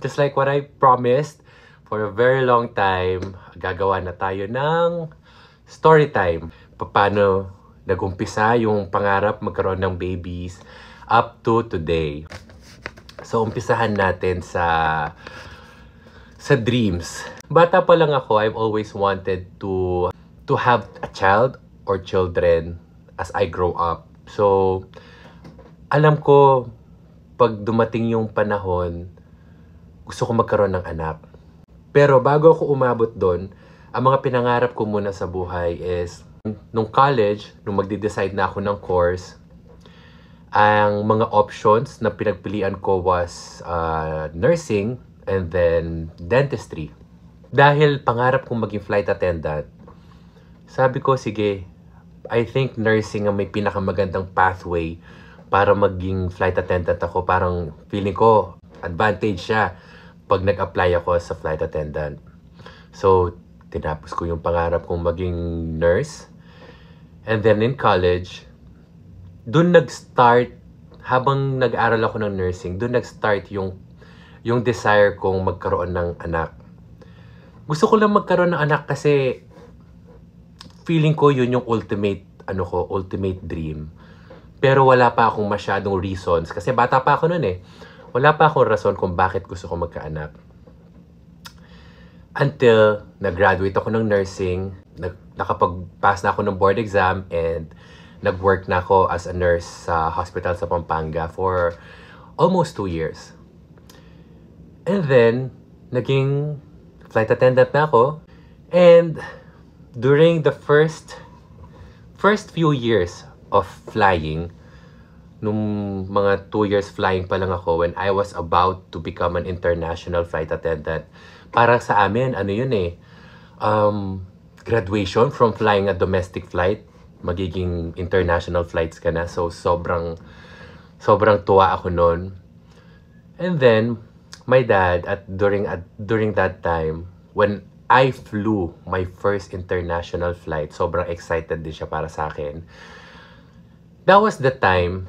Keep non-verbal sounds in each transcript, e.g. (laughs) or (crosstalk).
just like what I promised, for a very long time, gagawa na tayo ng story time. Paano nagumpisa yung pangarap magkaroon ng babies up to today. So, umpisahan natin sa sa dreams. Bata pa lang ako, I've always wanted to to have a child or children as I grow up. So, alam ko, pag dumating yung panahon, gusto ko magkaroon ng anak. Pero bago ako umabot doon, ang mga pinangarap ko muna sa buhay is nung college, nung magde-decide na ako ng course, ang mga options na pinagpilian ko was uh, nursing and then dentistry. Dahil pangarap kong maging flight attendant, sabi ko, sige, I think nursing ang may pinakamagandang pathway para maging flight attendant ako. Parang feeling ko, advantage siya pag nag-apply ako sa flight attendant. So, tinapos ko yung pangarap kong maging nurse. And then in college, doon nag-start, habang nag-aral ako ng nursing, doon nag-start yung, yung desire kong magkaroon ng anak. Gusto ko lang magkaroon ng anak kasi feeling ko yun yung ultimate, ano ko, ultimate dream. Pero wala pa akong masyadong reasons kasi bata pa ako noon eh wala pa akong rason kung bakit gusto ko magkaanak. Until nag-graduate ako ng nursing, nag nakapag-pass na ako ng board exam and nag-work na ako as a nurse sa hospital sa Pampanga for almost two years. And then, naging flight attendant na ako. And during the first first few years of flying, nung mga 2 years flying pa lang ako when I was about to become an international flight attendant. Para sa amin, ano yun eh, um, graduation from flying a domestic flight, magiging international flights ka na. So, sobrang, sobrang tuwa ako noon. And then, my dad, at during, at during that time, when I flew my first international flight, sobrang excited din siya para sa akin That was the time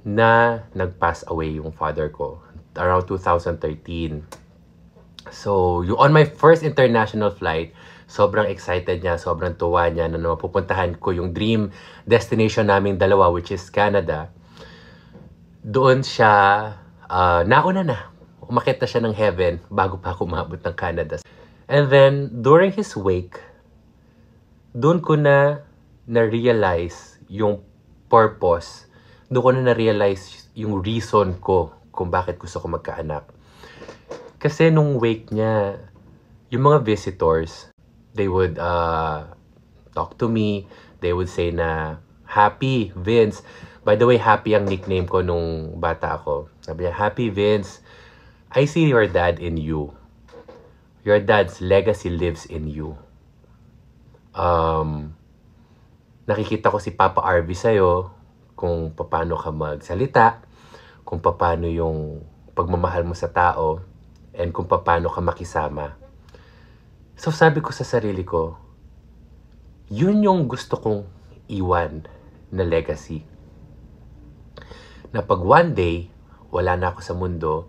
na nag-pass away yung father ko around 2013. So, yung on my first international flight, sobrang excited niya, sobrang tuwa niya na mapupuntahan ko yung dream destination naming dalawa which is Canada. Doon siya uh, nauna na. Umakit na siya ng heaven bago pa ako umabot ng Canada. And then, during his wake, doon ko na na-realize yung purpose, doon ko na na-realize yung reason ko kung bakit gusto ko magkaanak. Kasi nung wake niya, yung mga visitors, they would uh, talk to me, they would say na, Happy Vince. By the way, Happy ang nickname ko nung bata ako. Sabi niya, Happy Vince, I see your dad in you. Your dad's legacy lives in you. Um, nakikita ko si Papa Arby sa'yo kung paano ka magsalita, kung paano yung pagmamahal mo sa tao, and kung paano ka makisama. So sabi ko sa sarili ko, yun yung gusto kong iwan na legacy. Na pag one day, wala na ako sa mundo,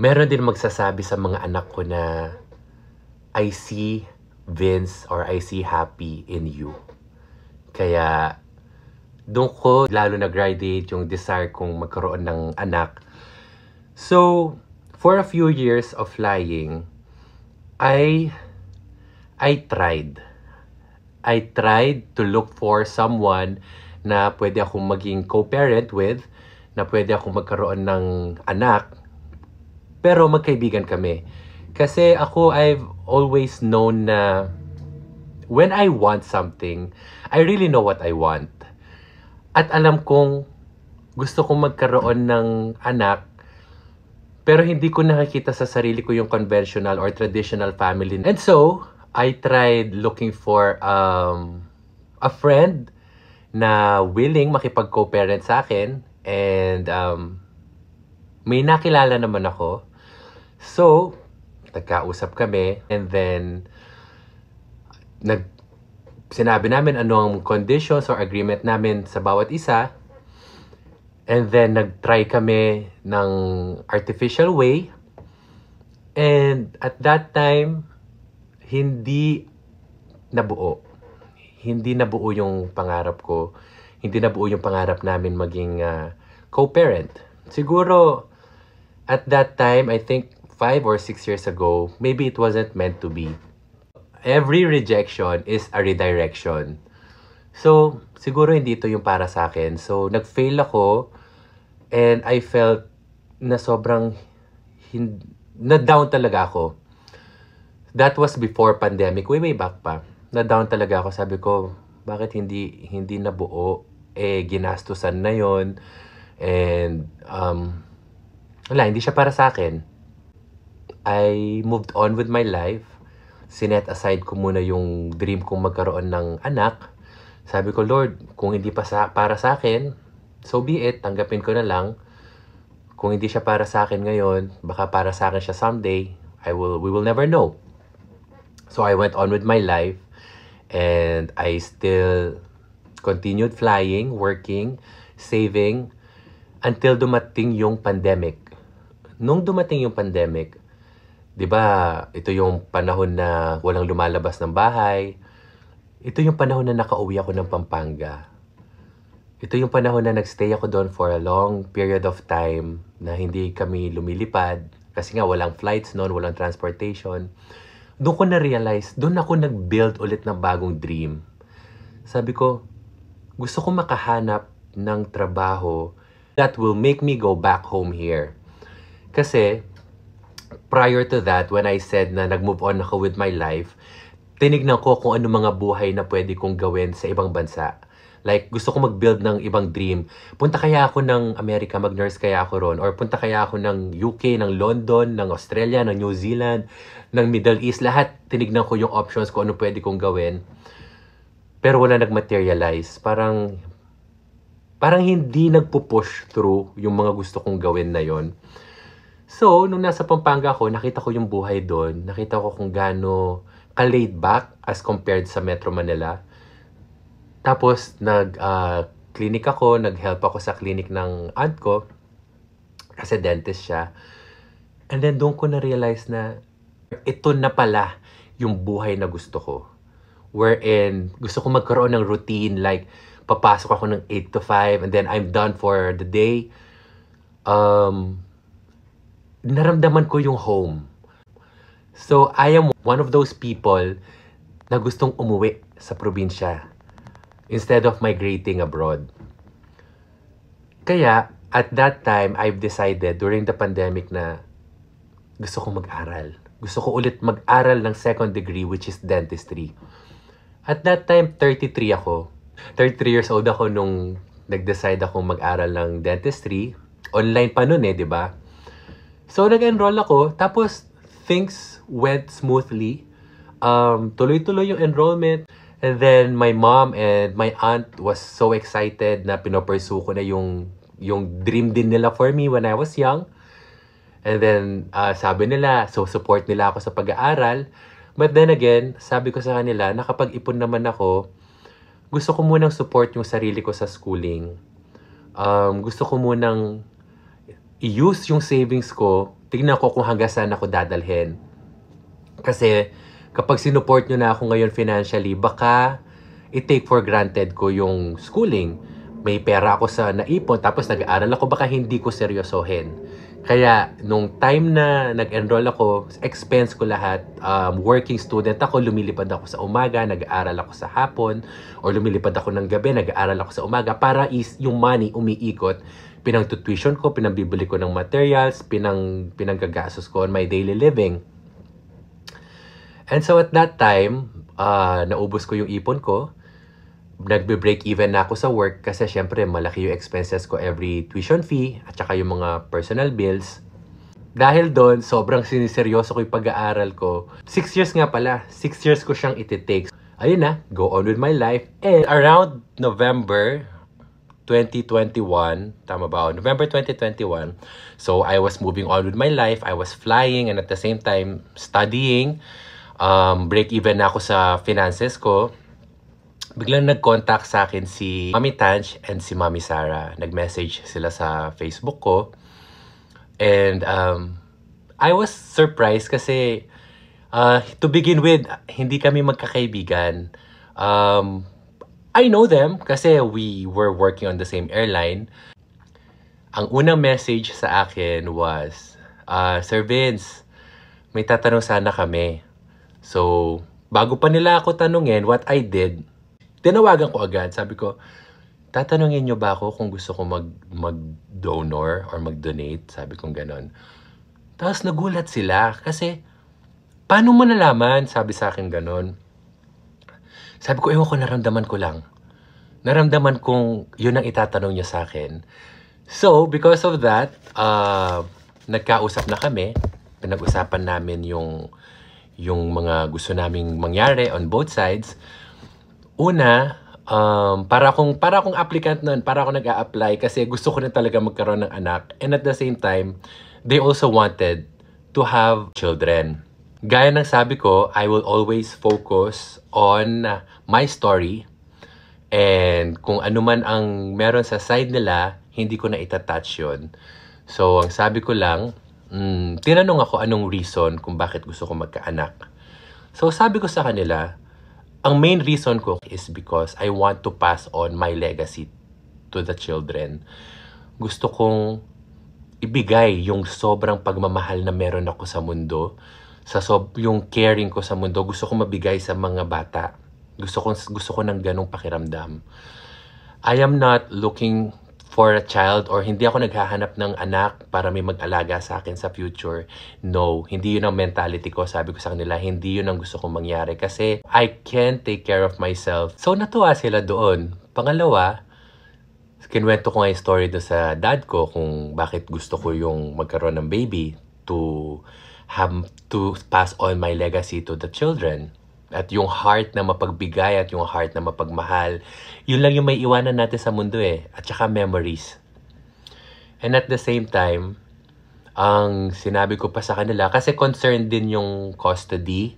meron din magsasabi sa mga anak ko na I see Vince or I see happy in you. Kaya doon ko lalo na-graduate yung desire kong magkaroon ng anak. So, for a few years of flying, I I tried. I tried to look for someone na pwede akong maging co-parent with, na pwede akong magkaroon ng anak, pero magkaibigan kami. Kasi ako, I've always known na when I want something, I really know what I want. At alam kong gusto kong magkaroon ng anak pero hindi ko nakikita sa sarili ko yung conventional or traditional family. And so, I tried looking for um, a friend na willing makipag-co-parent sa akin. And um, may nakilala naman ako. So, nagkausap kami. And then, nag sinabi namin anong conditions or agreement namin sa bawat isa. And then nag-try kami ng artificial way. And at that time, hindi nabuo. Hindi nabuo yung pangarap ko. Hindi nabuo yung pangarap namin maging uh, co-parent. Siguro, at that time, I think five or six years ago, maybe it wasn't meant to be every rejection is a redirection. So, siguro hindi ito yung para sa akin. So, nag-fail ako and I felt na sobrang na-down talaga ako. That was before pandemic, way way back pa. Na-down talaga ako. Sabi ko, bakit hindi hindi nabuo eh ginastusan na 'yon and um wala hindi siya para sa akin. I moved on with my life sinet aside ko muna yung dream kong magkaroon ng anak. Sabi ko, Lord, kung hindi pa sa, para sa akin, so be it, tanggapin ko na lang. Kung hindi siya para sa akin ngayon, baka para sa akin siya someday. I will, we will never know. So I went on with my life and I still continued flying, working, saving until dumating yung pandemic. Nung dumating yung pandemic, 'di ba? Ito yung panahon na walang lumalabas ng bahay. Ito yung panahon na nakauwi ako ng Pampanga. Ito yung panahon na nagstay ako doon for a long period of time na hindi kami lumilipad kasi nga walang flights noon, walang transportation. Doon ko na-realize, doon ako nag-build ulit ng bagong dream. Sabi ko, gusto ko makahanap ng trabaho that will make me go back home here. Kasi prior to that, when I said na nag-move on ako with my life, tinignan ko kung ano mga buhay na pwede kong gawin sa ibang bansa. Like, gusto ko mag-build ng ibang dream. Punta kaya ako ng Amerika, mag-nurse kaya ako ron. Or punta kaya ako ng UK, ng London, ng Australia, ng New Zealand, ng Middle East. Lahat, tinignan ko yung options ko ano pwede kong gawin. Pero wala nag-materialize. Parang, parang hindi nagpo-push through yung mga gusto kong gawin na yon So, nung nasa Pampanga ako, nakita ko yung buhay doon. Nakita ko kung gaano ka-laid back as compared sa Metro Manila. Tapos, nag uh, clinic ako, nag-help ako sa clinic ng aunt ko. Kasi dentist siya. And then, doon ko na-realize na ito na pala yung buhay na gusto ko. Wherein, gusto ko magkaroon ng routine. Like, papasok ako ng 8 to 5 and then I'm done for the day. Um, naramdaman ko yung home. So, I am one of those people na gustong umuwi sa probinsya instead of migrating abroad. Kaya, at that time, I've decided during the pandemic na gusto kong mag-aral. Gusto ko ulit mag-aral ng second degree which is dentistry. At that time, 33 ako. 33 years old ako nung nag-decide ako mag-aral ng dentistry. Online pa noon eh, di ba? So, nag-enroll ako. Tapos, things went smoothly. Um, tuloy-tuloy yung enrollment. And then, my mom and my aunt was so excited na pinopursue ko na yung, yung dream din nila for me when I was young. And then, uh, sabi nila, so support nila ako sa pag-aaral. But then again, sabi ko sa kanila, nakapag-ipon naman ako, gusto ko munang support yung sarili ko sa schooling. Um, gusto ko munang i-use yung savings ko, tignan ko kung hanggang saan ako dadalhin. Kasi kapag sinuport nyo na ako ngayon financially, baka i-take for granted ko yung schooling. May pera ako sa naipon tapos nag-aaral ako, baka hindi ko seryosohin. Kaya nung time na nag-enroll ako, expense ko lahat, um, working student ako, lumilipad ako sa umaga, nag-aaral ako sa hapon, or lumilipad ako ng gabi, nag-aaral ako sa umaga, para is yung money umiikot pinagtutuition ko, pinabibili ko ng materials, pinang, pinanggagastos ko on my daily living. And so at that time, uh, naubos ko yung ipon ko. Nagbe-break even na ako sa work kasi syempre malaki yung expenses ko every tuition fee at saka yung mga personal bills. Dahil doon, sobrang siniseryoso ko yung pag-aaral ko. 6 years nga pala, 6 years ko siyang iti-take. Ayun na, go on with my life. And around November, 2021, tama ba? November 2021. So I was moving on with my life. I was flying and at the same time studying. Um, break even na ako sa finances ko. Biglang nag-contact sa akin si Mami Tanch and si Mami Sara. Nag-message sila sa Facebook ko. And um, I was surprised kasi uh, to begin with, hindi kami magkakaibigan. Um, I know them kasi we were working on the same airline. Ang unang message sa akin was, uh, Sir Vince, may tatanong sana kami. So, bago pa nila ako tanungin what I did, tinawagan ko agad. Sabi ko, tatanungin niyo ba ako kung gusto ko mag, mag-donor or mag-donate? Sabi kong ganon. Tapos nagulat sila kasi, paano mo nalaman? Sabi sa akin ganon. Sabi ko, ewan eh, ko, naramdaman ko lang. Naramdaman kong yun ang itatanong niya sa akin. So, because of that, uh, nagkausap na kami. Pinag-usapan namin yung, yung mga gusto naming mangyari on both sides. Una, um, para akong, para akong applicant noon, para ako nag-a-apply kasi gusto ko na talaga magkaroon ng anak. And at the same time, they also wanted to have children. Gaya ng sabi ko, I will always focus on uh, my story and kung ano man ang meron sa side nila, hindi ko na itatouch yon. So, ang sabi ko lang, mm, tinanong ako anong reason kung bakit gusto ko magkaanak. So, sabi ko sa kanila, ang main reason ko is because I want to pass on my legacy to the children. Gusto kong ibigay yung sobrang pagmamahal na meron ako sa mundo sa sob yung caring ko sa mundo, gusto ko mabigay sa mga bata. Gusto ko gusto ko ng ganong pakiramdam. I am not looking for a child or hindi ako naghahanap ng anak para may mag-alaga sa akin sa future. No, hindi yun ang mentality ko. Sabi ko sa kanila, hindi yun ang gusto kong mangyari kasi I can't take care of myself. So natuwa sila doon. Pangalawa, kinwento ko nga yung story do sa dad ko kung bakit gusto ko yung magkaroon ng baby to have to pass on my legacy to the children. At yung heart na mapagbigay at yung heart na mapagmahal, yun lang yung may iwanan natin sa mundo eh. At saka memories. And at the same time, ang sinabi ko pa sa kanila, kasi concerned din yung custody.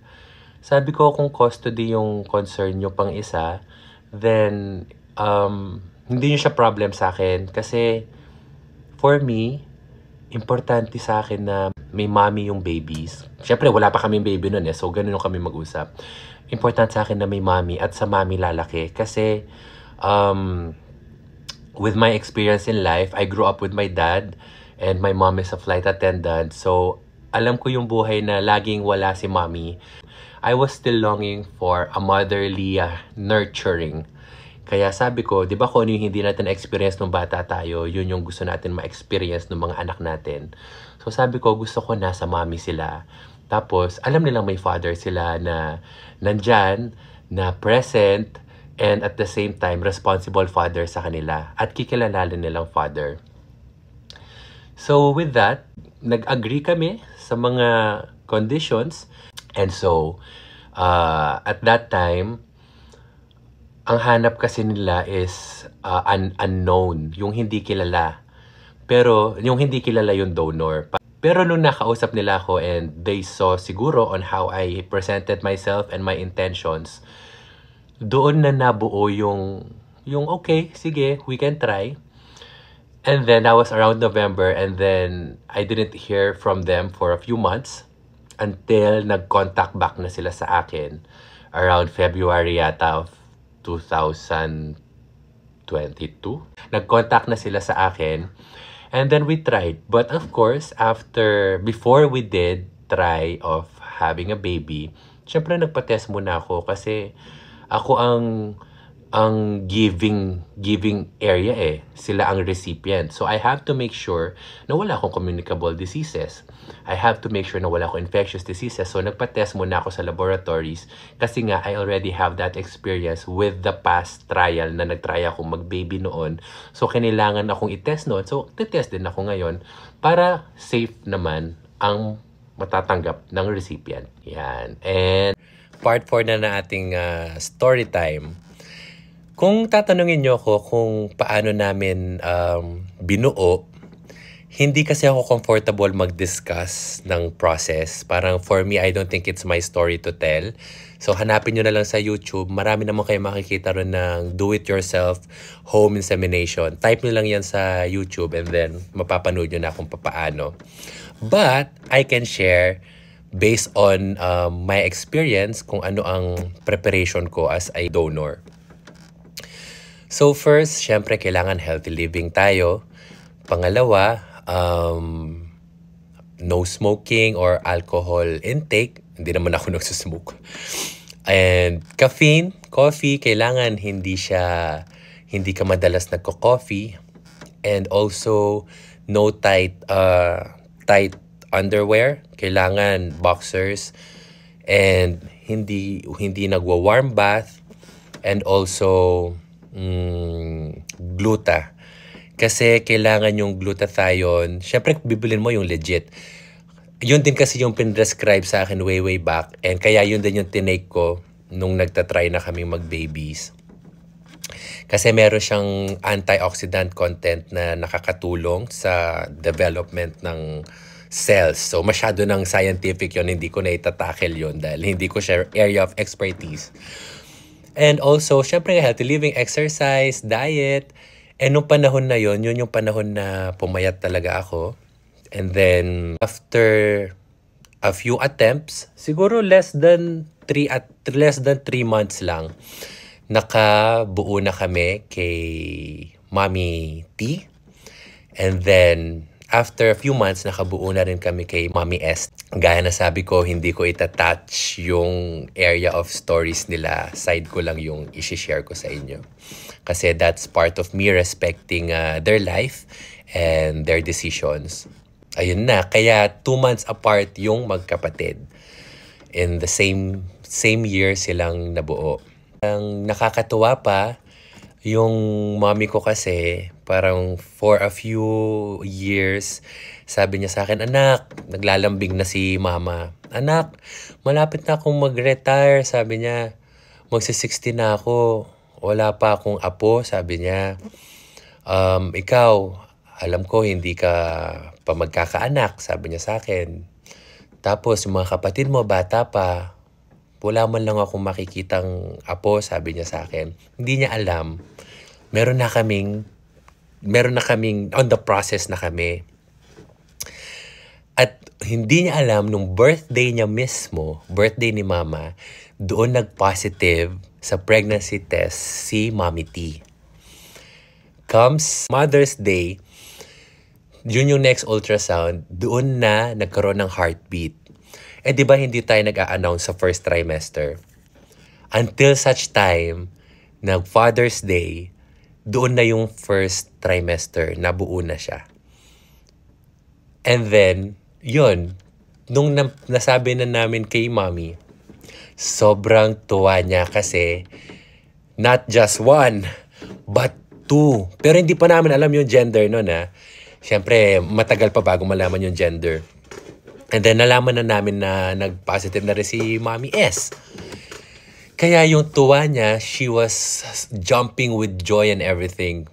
Sabi ko kung custody yung concern nyo pang isa, then um, hindi nyo siya problem sa akin. Kasi for me, importante sa akin na may mommy yung babies. Siyempre, wala pa kami baby nun eh. So, ganun kami mag-usap. Important sa akin na may mommy at sa mommy lalaki. Kasi, um, with my experience in life, I grew up with my dad. And my mom is a flight attendant. So, alam ko yung buhay na laging wala si mommy. I was still longing for a motherly uh, nurturing. Kaya sabi ko, di ba kung ano yung hindi natin experience nung bata tayo, yun yung gusto natin ma-experience ng mga anak natin. So sabi ko, gusto ko na sa mommy sila. Tapos, alam nilang may father sila na nandyan, na present, and at the same time, responsible father sa kanila. At kikilanalin nilang father. So with that, nag-agree kami sa mga conditions. And so, uh, at that time, ang hanap kasi nila is uh, un- unknown, yung hindi kilala. Pero yung hindi kilala yung donor. Pero nung nakausap nila ako and they saw siguro on how I presented myself and my intentions, doon na nabuo yung, yung okay, sige, we can try. And then that was around November and then I didn't hear from them for a few months until nag-contact back na sila sa akin around February yata of 2022. Nag-contact na sila sa akin And then we tried. But of course, after, before we did try of having a baby, syempre nagpa-test muna ako kasi ako ang ang giving giving area eh. Sila ang recipient. So I have to make sure na wala akong communicable diseases. I have to make sure na wala akong infectious diseases. So nagpa-test muna ako sa laboratories kasi nga I already have that experience with the past trial na nag-try akong mag-baby noon. So kailangan akong i-test noon. So test din ako ngayon para safe naman ang matatanggap ng recipient. Yan. And part 4 na na ating uh, story time kung tatanungin niyo ako kung paano namin um, binuo, hindi kasi ako comfortable mag-discuss ng process. Parang for me, I don't think it's my story to tell. So hanapin nyo na lang sa YouTube. Marami naman kayo makikita ron ng do-it-yourself home insemination. Type nyo lang yan sa YouTube and then mapapanood nyo na kung paano. But I can share based on um, my experience kung ano ang preparation ko as a donor. So first, syempre kailangan healthy living tayo. Pangalawa, um, no smoking or alcohol intake. Hindi naman ako (laughs) nagsusmoke. And caffeine, coffee, kailangan hindi siya, hindi ka madalas nagko-coffee. And also, no tight, uh, tight underwear. Kailangan boxers. And hindi, hindi nagwa-warm bath. And also, mm, gluta. Kasi kailangan yung glutathione. Siyempre, bibilin mo yung legit. Yun din kasi yung pinrescribe sa akin way, way back. And kaya yun din yung tinake ko nung nagtatry na kami mag-babies. Kasi meron siyang antioxidant content na nakakatulong sa development ng cells. So masyado ng scientific yon hindi ko na itatakil yon dahil hindi ko siya area of expertise. And also, syempre healthy living, exercise, diet. And nung panahon na yon yun yung panahon na pumayat talaga ako. And then, after a few attempts, siguro less than 3 at less than 3 months lang, nakabuo na kami kay Mommy T. And then, After a few months, nakabuo na rin kami kay Mommy S. Gaya na sabi ko, hindi ko itatouch yung area of stories nila. Side ko lang yung isi-share ko sa inyo. Kasi that's part of me respecting uh, their life and their decisions. Ayun na, kaya two months apart yung magkapatid. In the same same year silang nabuo. Ang nakakatuwa pa, yung mommy ko kasi, parang for a few years, sabi niya sa akin, Anak, naglalambing na si mama. Anak, malapit na akong mag-retire, sabi niya. Magsi-60 na ako. Wala pa akong apo, sabi niya. Um, ikaw, alam ko hindi ka pa magkakaanak, sabi niya sa akin. Tapos mga kapatid mo, bata pa, wala man lang ako makikitang apo, sabi niya sa akin. Hindi niya alam meron na kaming meron na kaming on the process na kami. At hindi niya alam nung birthday niya mismo, birthday ni mama, doon nag-positive sa pregnancy test si Mommy T. Comes Mother's Day, yun yung next ultrasound, doon na nagkaroon ng heartbeat. Eh di ba hindi tayo nag-a-announce sa first trimester? Until such time, nag Father's Day, doon na yung first trimester, nabuo na siya. And then, yun, nung na- nasabi na namin kay mommy, sobrang tuwa niya kasi not just one, but two. Pero hindi pa namin alam yung gender noon ha. Ah. Siyempre, matagal pa bago malaman yung gender. And then nalaman na namin na nag-positive na rin si Mommy S. Kaya yung tuwa niya, she was jumping with joy and everything.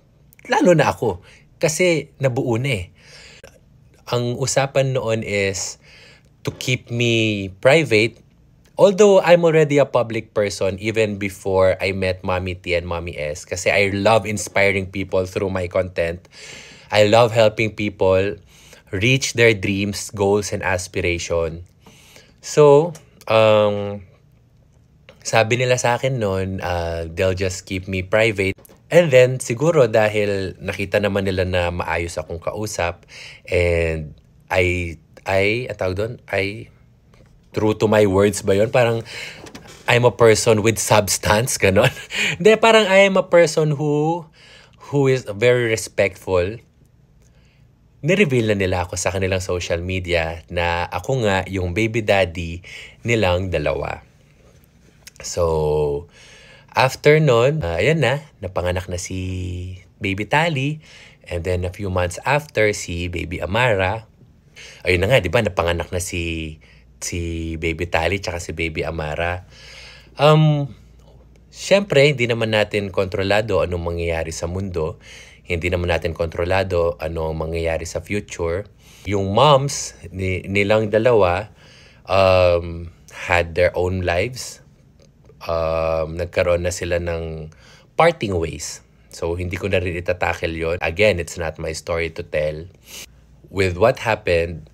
Lalo na ako. Kasi nabuo na eh. Ang usapan noon is to keep me private Although I'm already a public person even before I met Mommy T and Mommy S kasi I love inspiring people through my content. I love helping people reach their dreams, goals, and aspiration. So, um, sabi nila sa akin noon, uh, they'll just keep me private. And then, siguro dahil nakita naman nila na maayos akong kausap and I, I, ang tawag doon, I, true to my words ba yon Parang I'm a person with substance, (laughs) ganon. Hindi, parang I am a person who, who is very respectful nireveal na nila ako sa kanilang social media na ako nga yung baby daddy nilang dalawa. So, after nun, uh, ayan na, napanganak na si baby Tali. And then a few months after, si baby Amara. Ayun na nga, di ba? Napanganak na si, si baby Tali tsaka si baby Amara. Um, Siyempre, hindi naman natin kontrolado anong mangyayari sa mundo. Hindi naman natin kontrolado anong mangyayari sa future. Yung moms ni, nilang dalawa um, had their own lives um, nagkaroon na sila ng parting ways. So, hindi ko na rin itatakel yon Again, it's not my story to tell. With what happened,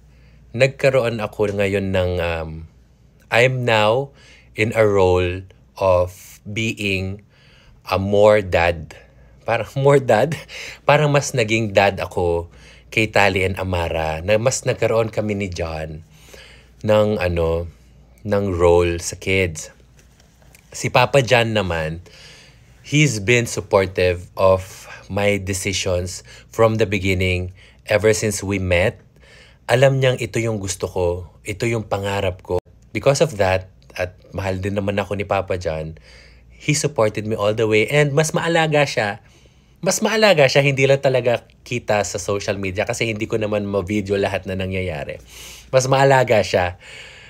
nagkaroon ako ngayon ng... Um, I'm now in a role of being a more dad. Parang (laughs) more dad? Parang mas naging dad ako kay Tali and Amara na mas nagkaroon kami ni John ng ano ng role sa kids si Papa John naman, he's been supportive of my decisions from the beginning ever since we met. Alam niyang ito yung gusto ko, ito yung pangarap ko. Because of that, at mahal din naman ako ni Papa John, he supported me all the way and mas maalaga siya. Mas maalaga siya, hindi lang talaga kita sa social media kasi hindi ko naman ma-video lahat na nangyayari. Mas maalaga siya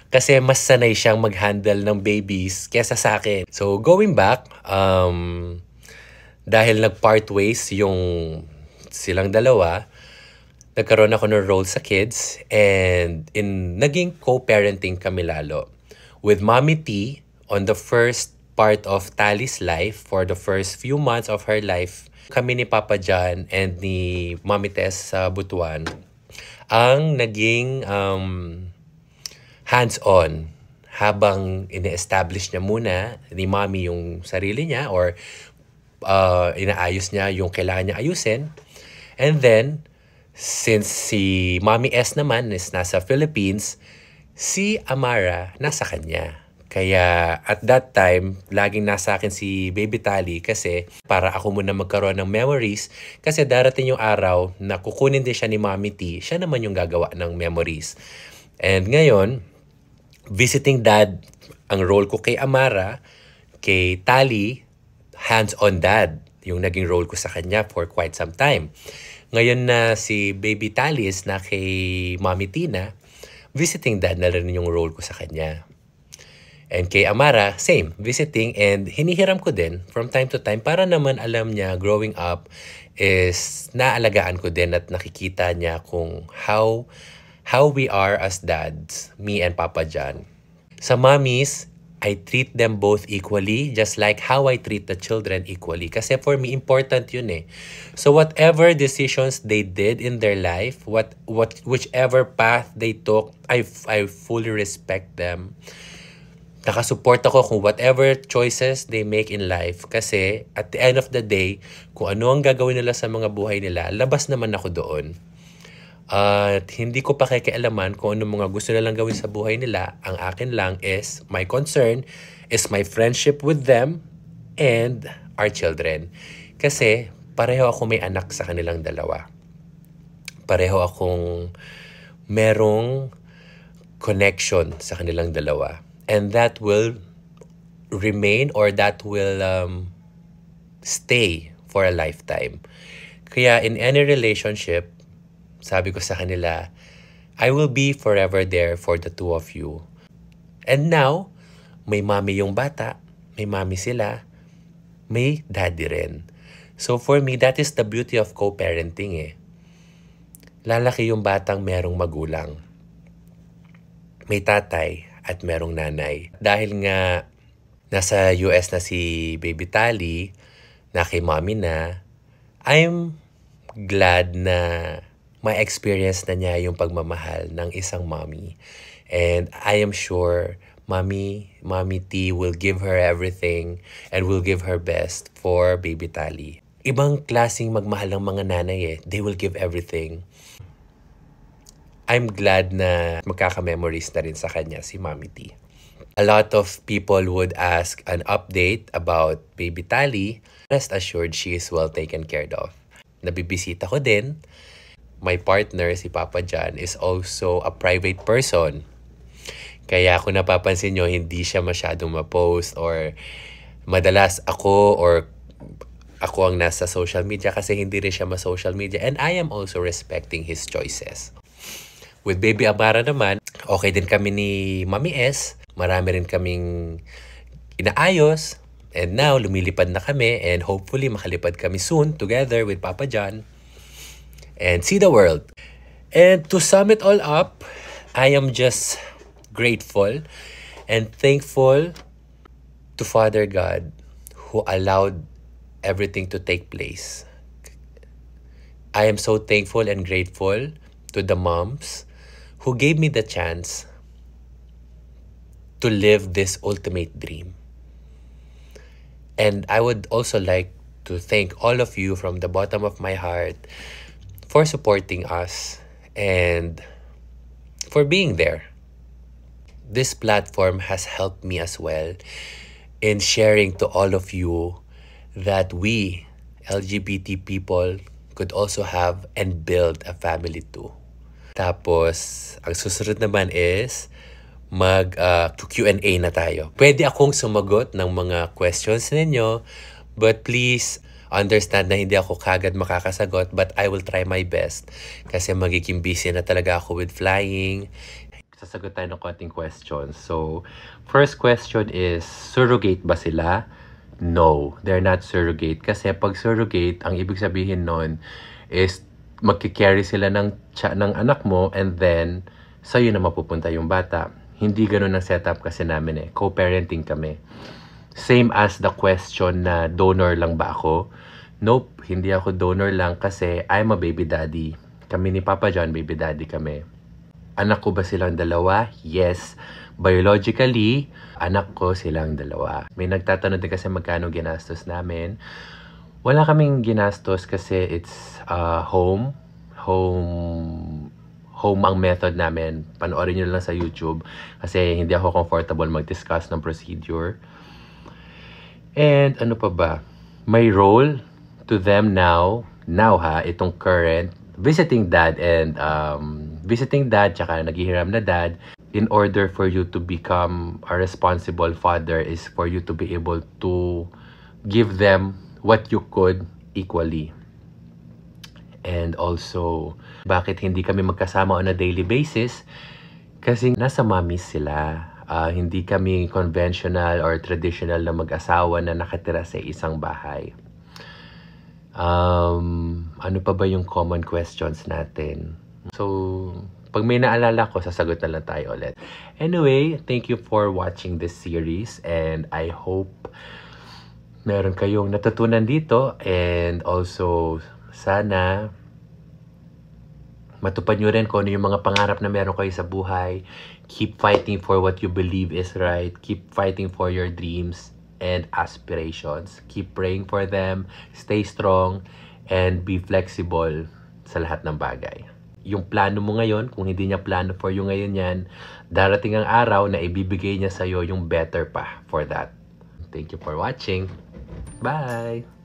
kasi mas sanay siyang mag-handle ng babies kesa sa akin. So going back, um, dahil nag-part ways yung silang dalawa, nagkaroon ako ng role sa kids and in naging co-parenting kami lalo with Mommy T on the first part of Tally's life for the first few months of her life. Kami ni Papa John and ni Mommy Tess sa Butuan ang naging um, hands-on habang ine-establish niya muna ni mommy yung sarili niya or uh, inaayos niya yung kailangan niya ayusin. And then, since si Mommy S naman is nasa Philippines, si Amara nasa kanya. Kaya at that time, laging nasa akin si Baby Tali kasi para ako muna magkaroon ng memories kasi darating yung araw na kukunin din siya ni Mommy T, siya naman yung gagawa ng memories. And ngayon, visiting dad, ang role ko kay Amara, kay Tali, hands-on dad, yung naging role ko sa kanya for quite some time. Ngayon na si Baby Talis na kay Mommy Tina, visiting dad na rin yung role ko sa kanya. And kay Amara, same, visiting and hinihiram ko din from time to time para naman alam niya growing up is naalagaan ko din at nakikita niya kung how how we are as dads, me and Papa John. Sa mommies, I treat them both equally, just like how I treat the children equally. Kasi for me, important yun eh. So whatever decisions they did in their life, what, what, whichever path they took, I, I fully respect them. Nakasupport ako kung whatever choices they make in life. Kasi at the end of the day, kung ano ang gagawin nila sa mga buhay nila, labas naman ako doon. At hindi ko pa pakikialaman kung ano mga gusto nilang gawin sa buhay nila. Ang akin lang is, my concern is my friendship with them and our children. Kasi pareho ako may anak sa kanilang dalawa. Pareho akong merong connection sa kanilang dalawa. And that will remain or that will um, stay for a lifetime. Kaya in any relationship, sabi ko sa kanila, I will be forever there for the two of you. And now, may mommy yung bata, may mommy sila, may daddy rin. So for me, that is the beauty of co-parenting eh. Lalaki yung batang merong magulang. May tatay at merong nanay. Dahil nga nasa US na si Baby Tali, na kay mommy na, I'm glad na may experience na niya yung pagmamahal ng isang mommy. And I am sure Mommy, Mommy T will give her everything and will give her best for baby Tali. Ibang klasing magmahal ng mga nanay eh. They will give everything. I'm glad na magkaka-memories na rin sa kanya si Mommy T. A lot of people would ask an update about baby Tali. Rest assured, she is well taken care of. Nabibisita ko din my partner, si Papa John, is also a private person. Kaya kung napapansin nyo, hindi siya masyadong ma-post or madalas ako or ako ang nasa social media kasi hindi rin siya ma-social media and I am also respecting his choices. With Baby Amara naman, okay din kami ni Mami S. Marami rin kaming inaayos. And now, lumilipad na kami and hopefully makalipad kami soon together with Papa John. and see the world. And to sum it all up, I am just grateful and thankful to Father God who allowed everything to take place. I am so thankful and grateful to the moms who gave me the chance to live this ultimate dream. And I would also like to thank all of you from the bottom of my heart for supporting us and for being there. This platform has helped me as well in sharing to all of you that we, LGBT people, could also have and build a family too. Tapos, ang susunod naman is mag uh, ah, Q&A na tayo. Pwede akong sumagot ng mga questions ninyo, but please understand na hindi ako kagad makakasagot but I will try my best kasi magiging busy na talaga ako with flying. Sasagot tayo ng konting questions. So, first question is, surrogate ba sila? No, they're not surrogate. Kasi pag surrogate, ang ibig sabihin nun is magkikarry sila ng, ng anak mo and then sa'yo na mapupunta yung bata. Hindi ganun ang setup kasi namin eh. Co-parenting kami. Same as the question na donor lang ba ako? Nope, hindi ako donor lang kasi I'm a baby daddy. Kami ni Papa John, baby daddy kami. Anak ko ba silang dalawa? Yes. Biologically, anak ko silang dalawa. May nagtatanong din kasi magkano ginastos namin. Wala kaming ginastos kasi it's uh, home. Home home ang method namin. Panoorin nyo lang sa YouTube kasi hindi ako comfortable mag-discuss ng procedure. And ano pa ba? May role to them now, now ha, itong current visiting dad and um, visiting dad tsaka naghihiram na dad in order for you to become a responsible father is for you to be able to give them what you could equally. And also, bakit hindi kami magkasama on a daily basis? Kasi nasa mommies sila. Uh, hindi kami conventional or traditional na mag-asawa na nakatira sa isang bahay. Um, ano pa ba yung common questions natin? So, pag may naalala ko, sasagot na lang tayo ulit. Anyway, thank you for watching this series and I hope meron kayong natutunan dito and also sana matupad nyo rin kung ano yung mga pangarap na meron kayo sa buhay. Keep fighting for what you believe is right. Keep fighting for your dreams and aspirations. Keep praying for them, stay strong, and be flexible sa lahat ng bagay. Yung plano mo ngayon, kung hindi niya plano for you ngayon yan, darating ang araw na ibibigay niya sa'yo yung better pa for that. Thank you for watching. Bye!